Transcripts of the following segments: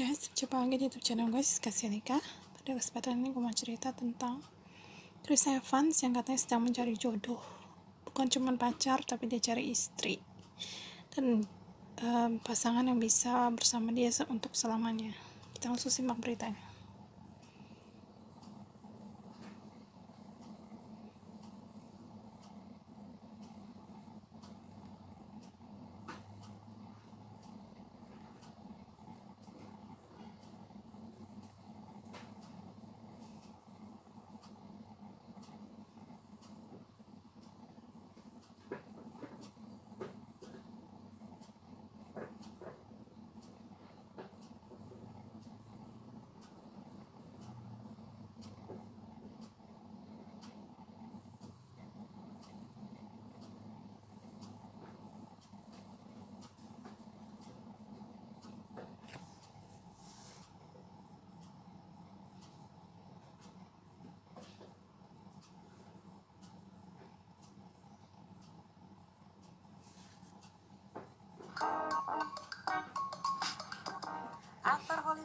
guys, jumpa lagi di YouTube channel gue Siska Silika Pada kesempatan ini gue mau cerita tentang Chris Evans yang katanya sedang mencari jodoh Bukan cuma pacar, tapi dia cari istri Dan um, pasangan yang bisa bersama dia untuk selamanya Kita langsung simak beritanya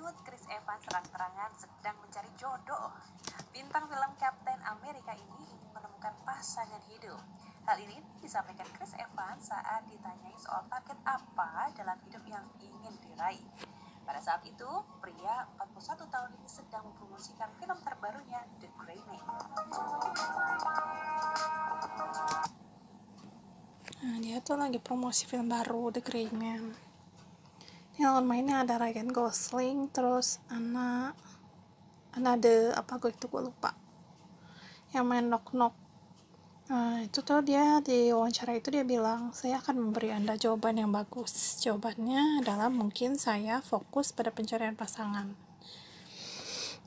Hollywood Chris Evans terang-terangan sedang mencari jodoh. Bintang film Captain America ini ingin menemukan pasangan hidup. Hal ini disampaikan Chris Evans saat ditanyai soal target apa dalam hidup yang ingin diraih. Pada saat itu, pria 41 tahun ini sedang mempromosikan film terbarunya The Grey Man. Nah, dia tuh lagi promosi film baru The Grey Man yang mainnya ada Ryan Gosling terus anak Anna de apa gue itu gue lupa yang main Knock Knock Nah, itu tuh dia di wawancara itu dia bilang, saya akan memberi Anda jawaban yang bagus. Jawabannya adalah mungkin saya fokus pada pencarian pasangan.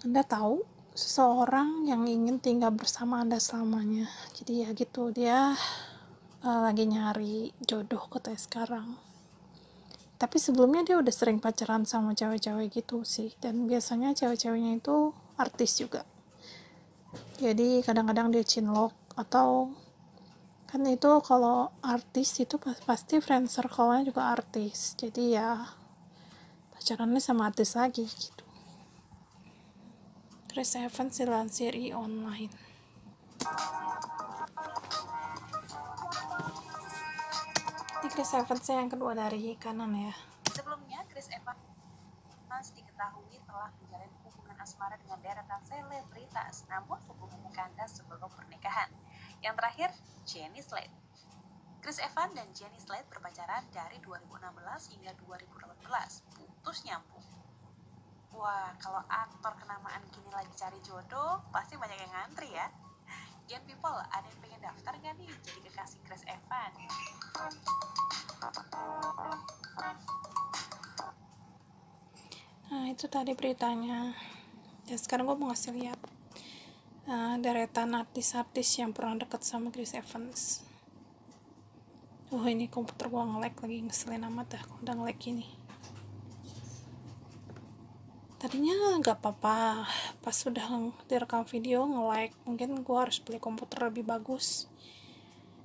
Anda tahu, seseorang yang ingin tinggal bersama Anda selamanya. Jadi ya gitu, dia uh, lagi nyari jodoh kota sekarang tapi sebelumnya dia udah sering pacaran sama cewek-cewek gitu sih dan biasanya cewek-ceweknya itu artis juga jadi kadang-kadang dia cinlok atau kan itu kalau artis itu pasti friend circle-nya juga artis jadi ya pacarannya sama artis lagi gitu Chris Evans dilansir e online Chris Evans yang kedua dari kanan ya sebelumnya Chris Evans diketahui telah menjalin hubungan asmara dengan deretan selebritas namun hubungan kandas sebelum pernikahan yang terakhir Jenny Slate Chris Evans dan Jenny Slate berpacaran dari 2016 hingga 2018 putus nyambung Wah, kalau aktor kenamaan kini lagi cari jodoh, pasti banyak yang ngantri ya. Gen People, ada yang pengen daftar gak nih jadi kekasih Chris Evan? Nah itu tadi beritanya. Ya sekarang gue mau ngasih lihat uh, deretan artis-artis yang pernah deket sama Chris Evans. Oh ini komputer gue ngelag lagi ngeselin amat dah udah ngelag ini tadinya nggak apa-apa pas sudah direkam video nge-lag mungkin gue harus beli komputer lebih bagus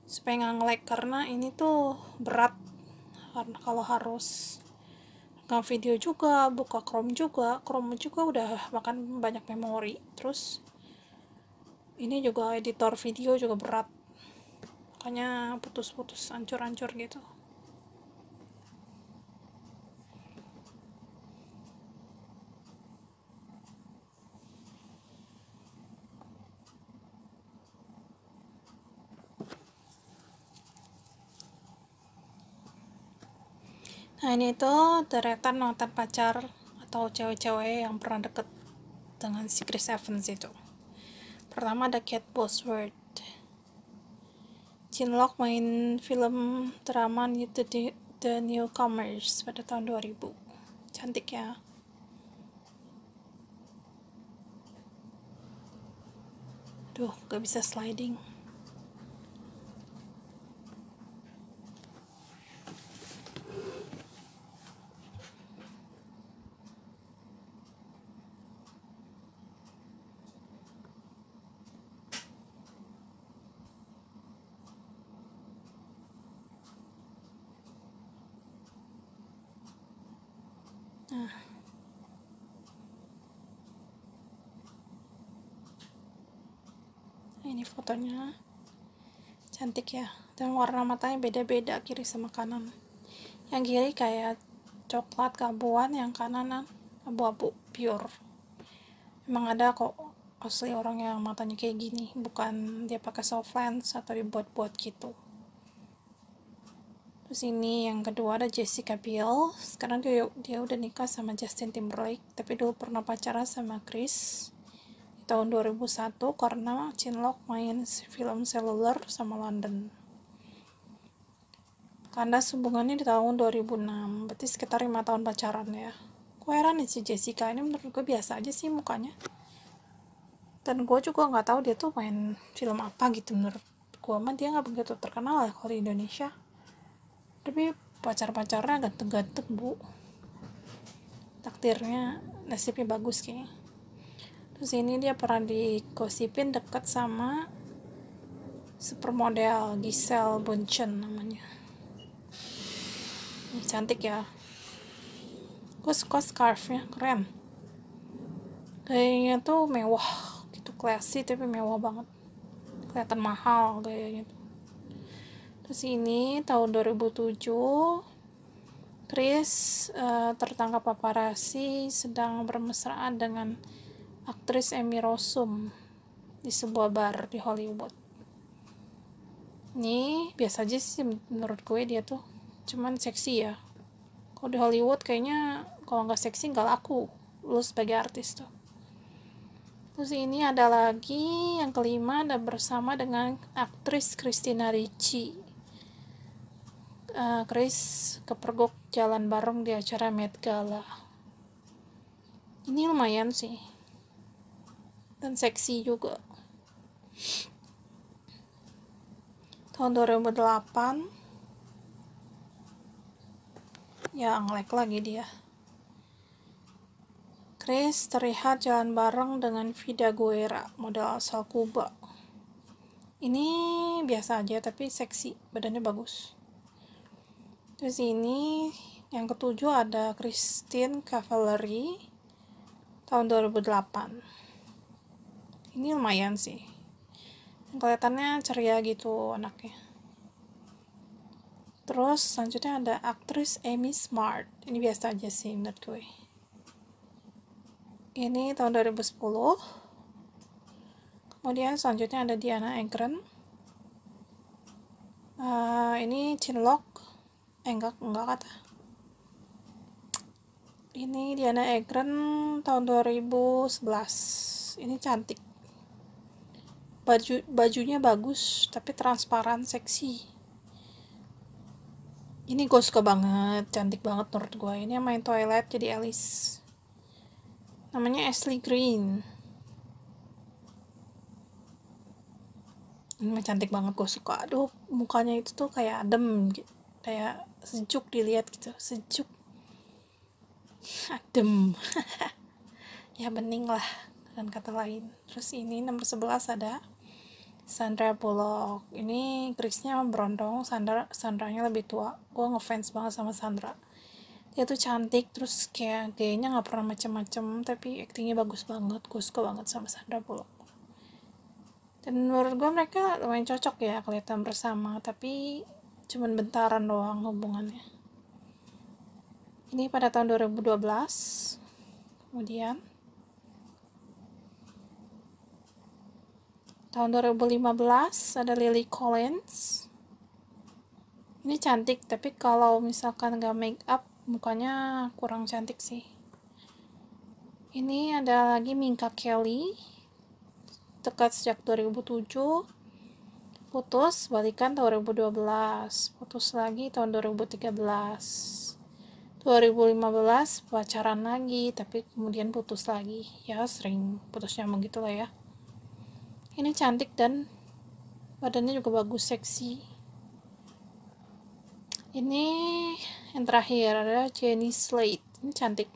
supaya nggak nge-lag karena ini tuh berat karena kalau harus rekam video juga buka Chrome juga Chrome juga udah makan banyak memori terus ini juga editor video juga berat makanya putus-putus ancur-ancur gitu Nah ini tuh deretan mantan pacar atau cewek-cewek yang pernah deket dengan si Chris Evans itu. Pertama ada Kate Bosworth. Jin Lock main film drama The, The Newcomers pada tahun 2000. Cantik ya. Duh, gak bisa sliding. Nah. ini fotonya cantik ya dan warna matanya beda-beda kiri sama kanan yang kiri kayak coklat kabuan yang kanan abu-abu pure emang ada kok asli orang yang matanya kayak gini bukan dia pakai soft lens atau dibuat-buat gitu sini ini yang kedua ada Jessica Biel sekarang dia dia udah nikah sama Justin Timberlake tapi dulu pernah pacaran sama Chris di tahun 2001 karena Chinlock main film seluler sama London karena hubungannya di tahun 2006 berarti sekitar lima tahun pacaran ya gue heran si Jessica ini menurut gue biasa aja sih mukanya dan gue juga nggak tahu dia tuh main film apa gitu menurut gue mah dia nggak begitu terkenal ya kalau di Indonesia tapi pacar-pacarnya ganteng-ganteng bu takdirnya nasibnya bagus kayaknya terus ini dia pernah dikosipin deket sama supermodel Giselle Bunchen namanya ini cantik ya gue suka scarfnya keren kayaknya tuh mewah gitu classy tapi mewah banget kelihatan mahal gayanya gitu sini tahun 2007 Chris uh, tertangkap paparasi sedang bermesraan dengan aktris Emmy Rossum di sebuah bar di Hollywood ini biasa aja sih menurut gue dia tuh cuman seksi ya kalau di Hollywood kayaknya kalau nggak seksi nggak laku lu sebagai artis tuh Terus ini ada lagi yang kelima ada bersama dengan aktris Christina Ricci uh, Chris kepergok jalan bareng di acara Met Gala. Ini lumayan sih. Dan seksi juga. Tahun 2008 ya anglek lagi dia. Chris terlihat jalan bareng dengan Vida Guerra, model asal Kuba. Ini biasa aja tapi seksi, badannya bagus di sini yang ketujuh ada Christine Cavalry tahun 2008 ini lumayan sih kelihatannya ceria gitu anaknya terus selanjutnya ada aktris Amy Smart ini biasa aja sih menurut gue ini tahun 2010 kemudian selanjutnya ada Diana Engren uh, eh, ini Chinlock eh enggak enggak kata ini Diana Egren tahun 2011 ini cantik baju bajunya bagus tapi transparan seksi ini gue suka banget cantik banget menurut gue ini yang main toilet jadi Alice namanya Ashley Green ini cantik banget gue suka aduh mukanya itu tuh kayak adem kayak sejuk dilihat gitu sejuk adem ya bening lah dan kata lain terus ini nomor 11 ada Sandra Bullock ini Chrisnya berondong Sandra Sandranya lebih tua gue ngefans banget sama Sandra dia tuh cantik terus kayak gayanya nggak pernah macem-macem tapi aktingnya bagus banget gue suka banget sama Sandra Bullock dan menurut gue mereka lumayan cocok ya kelihatan bersama tapi cuman bentaran doang hubungannya ini pada tahun 2012 kemudian tahun 2015 ada Lily Collins ini cantik tapi kalau misalkan gak make up mukanya kurang cantik sih ini ada lagi Minka Kelly dekat sejak 2007 putus balikan tahun 2012 putus lagi tahun 2013 2015 pacaran lagi tapi kemudian putus lagi ya sering putusnya nyambung gitu lah ya ini cantik dan badannya juga bagus seksi ini yang terakhir ada Jenny Slate ini cantik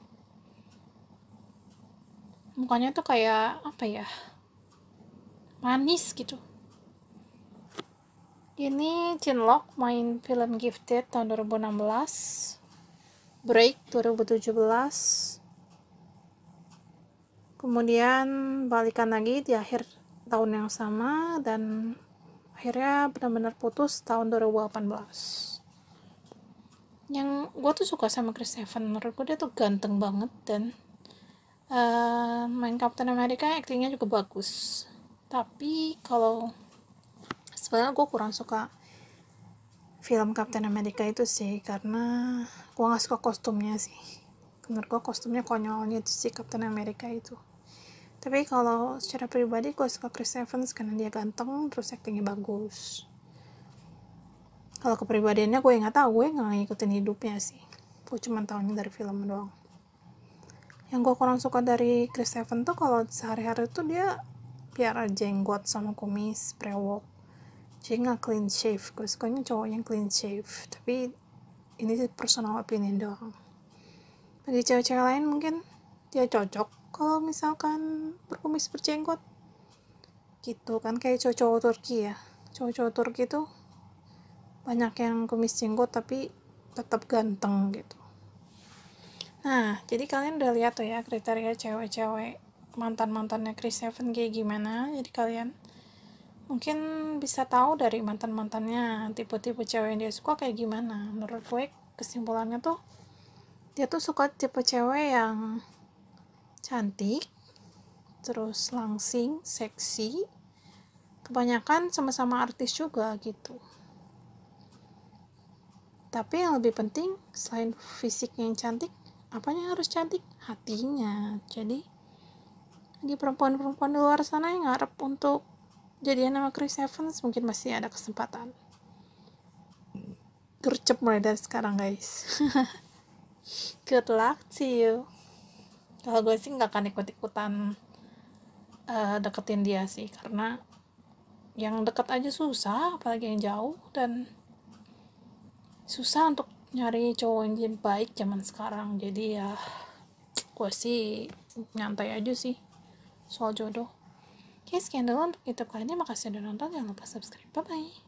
mukanya tuh kayak apa ya manis gitu ini Chinlock main film Gifted tahun 2016, Break 2017, kemudian balikan lagi di akhir tahun yang sama dan akhirnya benar-benar putus tahun 2018 yang gue tuh suka sama Chris Evans menurut gue dia tuh ganteng banget dan uh, main Captain America aktingnya juga bagus tapi kalau sebenarnya gue kurang suka film Captain America itu sih karena gue gak suka kostumnya sih menurut gue kostumnya konyolnya itu sih Captain America itu tapi kalau secara pribadi gue suka Chris Evans karena dia ganteng terus actingnya bagus kalau kepribadiannya gue ya nggak tahu gue nggak ngikutin hidupnya sih gue cuma tahunya dari film doang yang gue kurang suka dari Chris Evans tuh kalau sehari-hari tuh dia biar jenggot sama kumis brewok jadi nggak clean shave gue sukanya cowok yang clean shave tapi ini personal opinion doang bagi cewek-cewek lain mungkin dia cocok kalau misalkan berkumis berjenggot gitu kan kayak cowok-cowok Turki ya cowok-cowok Turki itu banyak yang kumis jenggot tapi tetap ganteng gitu nah jadi kalian udah lihat tuh ya kriteria cewek-cewek mantan-mantannya Chris Evans kayak gimana jadi kalian mungkin bisa tahu dari mantan-mantannya tipe-tipe cewek yang dia suka kayak gimana menurut gue kesimpulannya tuh dia tuh suka tipe cewek yang cantik terus langsing seksi kebanyakan sama-sama artis juga gitu tapi yang lebih penting selain fisiknya yang cantik apanya harus cantik hatinya jadi di perempuan-perempuan di luar sana yang ngarep untuk jadi nama Chris Evans mungkin masih ada kesempatan gercep mulai dari sekarang guys good luck to you kalau gue sih nggak akan ikut-ikutan uh, deketin dia sih karena yang deket aja susah apalagi yang jauh dan susah untuk nyari cowok yang baik zaman sekarang jadi ya gue sih nyantai aja sih soal jodoh Oke, sekian dulu untuk YouTube kali ini. Makasih sudah nonton. Jangan lupa subscribe. Bye-bye.